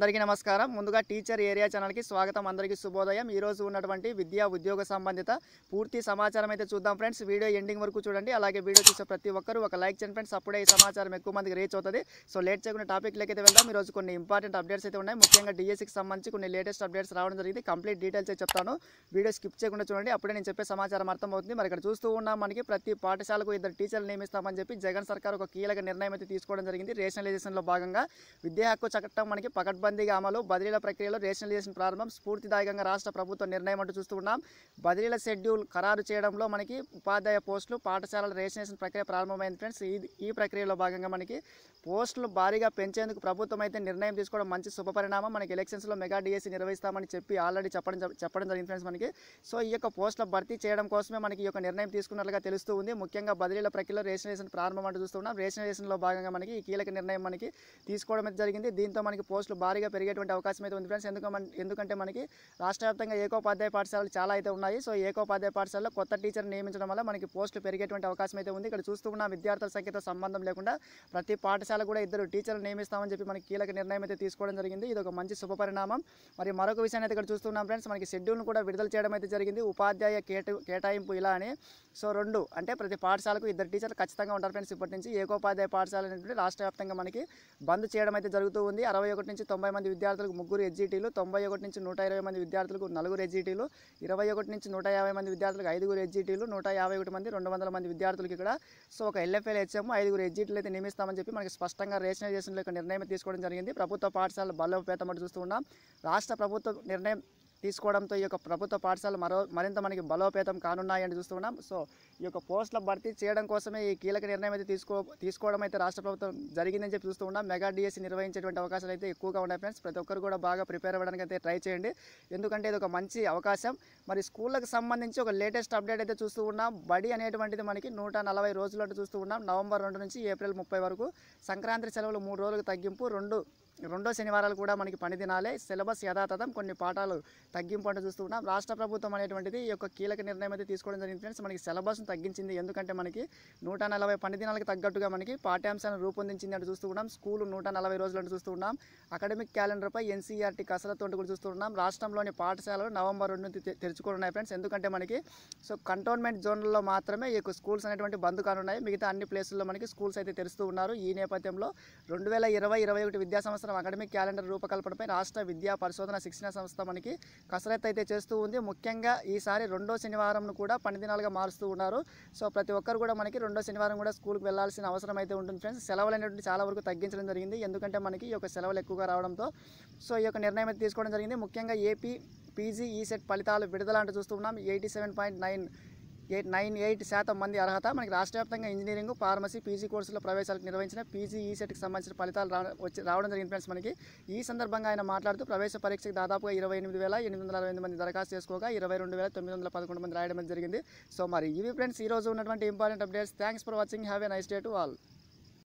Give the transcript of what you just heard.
అందరికీ నమస్కారం ముందుగా టీచర్ ఏరియా ఛానల్కి స్వాగతం అందరికీ శుభోదయం ఈరోజు ఉన్నటువంటి విద్యా ఉద్యోగ సంబంధిత పూర్తి సమాచారం అయితే చూద్దాం ఫ్రెండ్స్ వీడియో ఎండింగ్ వరకు చూడండి అలాగే వీడియో చూసే ప్రతి ఒక్కరూ ఒక లైక్ చేయండి ఫ్రెండ్స్ అప్పుడే ఈ సమాచారం ఎక్కువ మందికి రీచ్ అవుతుంది సో లేట్ చేయకుండా టాపిక్లోకి అయితే వెళ్దాం ఈరోజు కొన్ని ఇంపార్టెంట్ అప్డేట్స్ అయితే ఉన్నాయి ముఖ్యంగా డిఎస్సికి సంబంధించి కొన్ని లేటెస్ట్ అప్డేట్స్ రావడం జరిగింది కంప్లీట్ డీటెయిల్స్ అయితే చెప్తాను వీడియో స్కిప్ చేయకుండా చూడండి అప్పుడే నేను చెప్పే సమాచారం అర్థమవుతుంది మరి ఇక్కడ చూస్తూ ఉన్నాం మనకి ప్రతి పాఠశాలకు ఇద్దరు టీచర్లు నియమిస్తామని చెప్పి జగన్ సర్కార్ ఒక కీలక నిర్ణయం అయితే తీసుకోవడం జరిగింది రేషనలైజేషన్లో భాగంగా విద్యా హక్కు చట్టం మనకి పకడ్బ పకడ్బందీగా అమలు బదిలీల ప్రక్రియలో రేషనలైజేషన్ ప్రారంభం స్ఫూర్తిదాయకంగా రాష్ట్ర ప్రభుత్వం నిర్ణయం అంటూ చూస్తూ ఉన్నాం బదిలీల షెడ్యూల్ ఖరారు చేయడంలో మనకి ఉపాధ్యాయ పోస్టులు పాఠశాలల రేషనలైజేషన్ ప్రక్రియ ప్రారంభమైంది ఫ్రెండ్స్ ఈ ఈ ప్రక్రియలో భాగంగా మనకి పోస్టులు భారీగా పెంచేందుకు ప్రభుత్వం అయితే నిర్ణయం తీసుకోవడం మంచి శుభపరిణామం మనకి ఎలక్షన్స్లో మెగా డిఎస్సీ e నిర్వహిస్తామని చెప్పి ఆల్రెడీ చెప్పడం చెప్పడం జరిగింది ఫ్రెండ్స్ మనకి సో ఈ యొక్క పోస్టుల భర్తీ చేయడం కోసమే మనకి ఈ యొక్క నిర్ణయం తీసుకున్నట్లుగా తెలుస్తూ ఉంది ముఖ్యంగా బదిలీల ప్రక్రియలో రేషనలైజేషన్ ప్రారంభం అంటూ చూస్తున్నాం రేషనలైజేషన్లో భాగంగా మనకి ఈ కీలక నిర్ణయం మనకి తీసుకోవడం జరిగింది దీంతో మనకి పోస్టులు భారీ భారీగా పెరిగేటువంటి అవకాశం అయితే ఉంది ఫ్రెండ్స్ ఎందుకంటే ఎందుకంటే మనకి రాష్ట్ర వ్యాప్తంగా ఏకోపాధ్యాయ పాఠశాలలు చాలా అయితే ఉన్నాయి సో ఏకోపాధ్యాయ పాఠశాలలో కొత్త టీచర్ నియమించడం వల్ల మనకి పోస్టులు పెరిగేటువంటి అవకాశం అయితే ఉంది ఇక్కడ చూస్తూ ఉన్న విద్యార్థుల సంఖ్యతో సంబంధం లేకుండా ప్రతి పాఠశాల కూడా ఇద్దరు టీచర్లు నియమిస్తామని చెప్పి మనకి కీలక నిర్ణయం అయితే తీసుకోవడం జరిగింది ఇది ఒక మంచి శుభపరిణామం మరి మరొక విషయాన్ని అయితే ఇక్కడ చూస్తున్నాం ఫ్రెండ్స్ మనకి షెడ్యూల్ను కూడా విడుదల చేయడం అయితే జరిగింది ఉపాధ్యాయ కేటు కేటాయింపు ఇలా అని సో రెండు అంటే ప్రతి పాఠశాలకు ఇద్దరు టీచర్లు ఖచ్చితంగా ఉంటారు ఫ్రెండ్స్ ఇప్పటి నుంచి ఏకోపాధ్యాయ పాఠశాల అనేటువంటి రాష్ట్ర వ్యాప్తంగా మనకి బంద్ చేయడం అయితే జరుగుతూ ఉంది అరవై ఒకటి నుంచి తొంభై తొంభై మంది విద్యార్థులకు ముగ్గురు ఎజ్జిటీలు తొంభై ఒకటి నుంచి నూట ఇరవై మంది విద్యార్థులకు నలుగురు ఎజ్జిటీలు ఇరవై ఒకటి నుంచి నూట యాభై మంది విద్యార్థులకు ఐదుగురు ఎజ్జిటీలు నూట యాభై ఒకటి మంది రెండు వందల మంది విద్యార్థులకు ఇక్కడ సో ఒక ఎల్ఎఫ్ఎల్ హెచ్ఎం ఐదుగురు ఎజ్జిటీలు అయితే నియమిస్తామని చెప్పి మనకి స్పష్టంగా రేషనలైజేషన్లో నిర్ణయం తీసుకోవడం జరిగింది ప్రభుత్వ పాఠశాల బలోపేతమని అని చూస్తున్నాం రాష్ట్ర ప్రభుత్వ నిర్ణయం తీసుకోవడంతో ఈ యొక్క ప్రభుత్వ పాఠశాల మరో మరింత మనకి బలోపేతం కానున్నాయని చూస్తున్నాం సో ఈ యొక్క పోస్టుల భర్తీ చేయడం కోసమే ఈ కీలక నిర్ణయం అయితే తీసుకో తీసుకోవడం అయితే రాష్ట్ర ప్రభుత్వం జరిగిందని చెప్పి చూస్తూ ఉన్నాం మెగా డిఎస్సీ నిర్వహించేటువంటి అవకాశాలు అయితే ఎక్కువగా ఉన్నాయి ఫ్రెండ్స్ ప్రతి ఒక్కరు కూడా బాగా ప్రిపేర్ అవ్వడానికి అయితే ట్రై చేయండి ఎందుకంటే ఇది ఒక మంచి అవకాశం మరి స్కూళ్ళకు సంబంధించి ఒక లేటెస్ట్ అప్డేట్ అయితే చూస్తూ ఉన్నాం బడి అనేటువంటిది మనకి నూట నలభై రోజులు చూస్తూ ఉన్నాం నవంబర్ రెండు నుంచి ఏప్రిల్ ముప్పై వరకు సంక్రాంతి సెలవులు మూడు రోజులకు తగ్గింపు రెండు రెండో శనివారాలు కూడా మనకి పని దినాలే సిలబస్ యథాతథం కొన్ని పాఠాలు తగ్గింపు అంటూ చూస్తూ ఉన్నాం రాష్ట్ర ప్రభుత్వం అనేటువంటిది ఈ యొక్క కీలక నిర్ణయం అయితే తీసుకోవడం జరిగింది ఫ్రెండ్స్ మనకి సిలబస్ను తగ్గించింది ఎందుకంటే మనకి నూట నలభై పని దినాలకు తగ్గట్టుగా మనకి పాఠ్యాంశాలను రూపొందించింది అంటూ చూస్తూ ఉన్నాం స్కూల్ నూట నలభై రోజులు అంటూ చూస్తూ ఉన్నాం అకాడమిక్ క్యాలెండర్పై ఎన్సీఆర్టీ కసరత్తు అంటూ కూడా చూస్తూ ఉన్నాం రాష్ట్రంలోని పాఠశాలలు నవంబర్ రెండు నుంచి తెరుచుకోనున్నాయి ఫ్రెండ్స్ ఎందుకంటే మనకి సో కంటోన్మెంట్ జోన్లలో మాత్రమే ఈ స్కూల్స్ అనేటువంటి బంద్ కానున్నాయి మిగతా అన్ని ప్లేసుల్లో మనకి స్కూల్స్ అయితే తెరుస్తూ ఉన్నారు ఈ నేపథ్యంలో రెండు వేల ఇరవై ఇరవై ఒకటి విద్యా సంవత్సరం సంవత్సరం అకాడమిక్ క్యాలెండర్ రూపకల్పనపై రాష్ట్ర విద్యా పరిశోధన శిక్షణ సంస్థ మనకి కసరత్తు అయితే చేస్తూ ఉంది ముఖ్యంగా ఈసారి రెండో శనివారంను కూడా పనిదినాలుగా మారుస్తూ ఉన్నారు సో ప్రతి ఒక్కరు కూడా మనకి రెండో శనివారం కూడా స్కూల్కి వెళ్లాల్సిన అవసరం అయితే ఉంటుంది ఫ్రెండ్స్ సెలవులు అనేటువంటి చాలా వరకు తగ్గించడం జరిగింది ఎందుకంటే మనకి ఈ యొక్క సెలవులు ఎక్కువగా రావడంతో సో ఈ యొక్క నిర్ణయం అయితే తీసుకోవడం జరిగింది ముఖ్యంగా ఏపీ పీజీ ఈ సెట్ ఫలితాలు విడుదల అంటూ చూస్తున్నాం eighty seven point nine eight nine eight శాతం మంది అర్హత మనకి రాష్ట్ర వ్యాప్తంగా ఇంజనీరింగ్ ఫార్మసీ పీజీ కోర్సులో ప్రవేశాలకు నిర్వహించిన పీజీ ఈసెట్కి సంబంధించిన ఫలితాలు వచ్చి రావడం జరిగింది ఫ్రెండ్స్ మనకి ఈ సందర్భంగా ఆయన మాట్లాడుతూ ప్రవేశ పరీక్షకు దాదాపుగా ఇరవై ఎనిమిది వేల ఎనిమిది వందల అరవై మంది దరఖాస్తు చేసుకోగా ఇరవై రెండు వేల తొమ్మిది వందల పదకొండు మంది రాయడం జరిగింది సో మరి ఇవి ఫ్రెండ్స్ ఈరోజు ఉన్నటువంటి important updates thanks for watching have a nice day to all